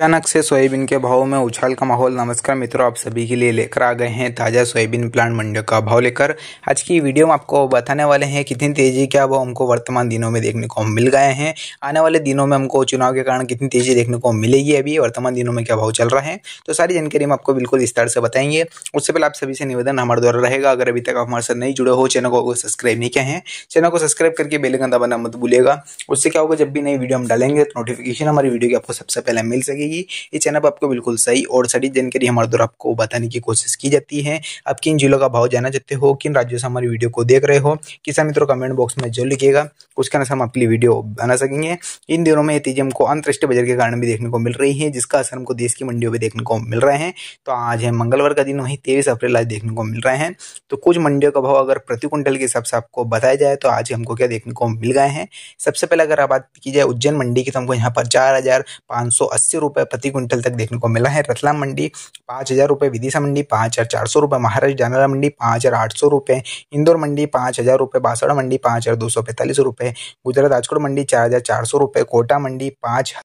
अचानक से सोयाबीन के भाव में उछाल का माहौल नमस्कार मित्रों आप सभी के लिए लेकर आ गए हैं ताज़ा सोयाबीन प्लांट मंडियों का भाव लेकर आज की वीडियो में आपको बताने वाले हैं कितनी तेज़ी क्या भाव हमको वर्तमान दिनों में देखने को मिल गए हैं आने वाले दिनों में हमको चुनाव के कारण कितनी तेज़ी देखने को मिलेगी अभी वर्तमान दिनों में क्या भाव चल रहा है तो सारी जानकारी हम आपको बिल्कुल विस्तार से बताएंगे उससे पहले आप सभी से निवेदन हमारे द्वारा रहेगा अगर अभी तक आप हमारे साथ नहीं जुड़े हो चैनल को सब्सक्राइब नहीं किया है चैनल को सब्सक्राइब करके बेलकन दबाना मत भूलेगा उससे क्या होगा जब भी नई वीडियो हम डालेंगे तो नोटिफिकेशन हमारी वीडियो की आपको सबसे पहले मिल सके लगेगी ये चैनल पर आपको बिल्कुल सही और सही जानकारी हमारे द्वारा आपको बताने की कोशिश की जाती है आप किन जिलों का भाव जाना चाहते हो किन राज्यों से हमारी वीडियो को देख रहे हो किसान मित्रों कमेंट बॉक्स में जो लिखेगा उसके अनुसार हम अपनी वीडियो बना सकेंगे इन दिनों में तेजी हमको अंतरराष्ट्रीय बजट के कारण भी देखने को मिल रही है जिसका असर हमको देश की मंडियों में देखने को मिल रहा है तो आज है मंगलवार का दिन वही तेईस अप्रैल आज देखने को मिल रहा है तो कुछ मंडियों का भाव अगर प्रति क्विंटल के हिसाब से आपको बताया जाए तो आज हमको क्या देखने को मिल गए हैं सबसे पहले अगर आप बात की जाए उज्जैन मंडी की तो हमको यहाँ पर चार हज़ार सौ अस्सी प्रति क्विंटल तक देखने को मिला है रतलाम मंडी पांच हज़ार रुपये विदिशा मंडी पाँच हज़ार चार सौ रुपए महाराष्ट्र जानाला मंडी पांच हज़ार आठ सौ रुपए इंदौर मंडी पांच हज़ार रुपये बांसवाड़ा मंडी पांच हज़ार दो सौ पैंतालीस रुपये गुजरात राजकोट मंडी चार हज़ार चार सौ रुपये कोटा मंडी पाँच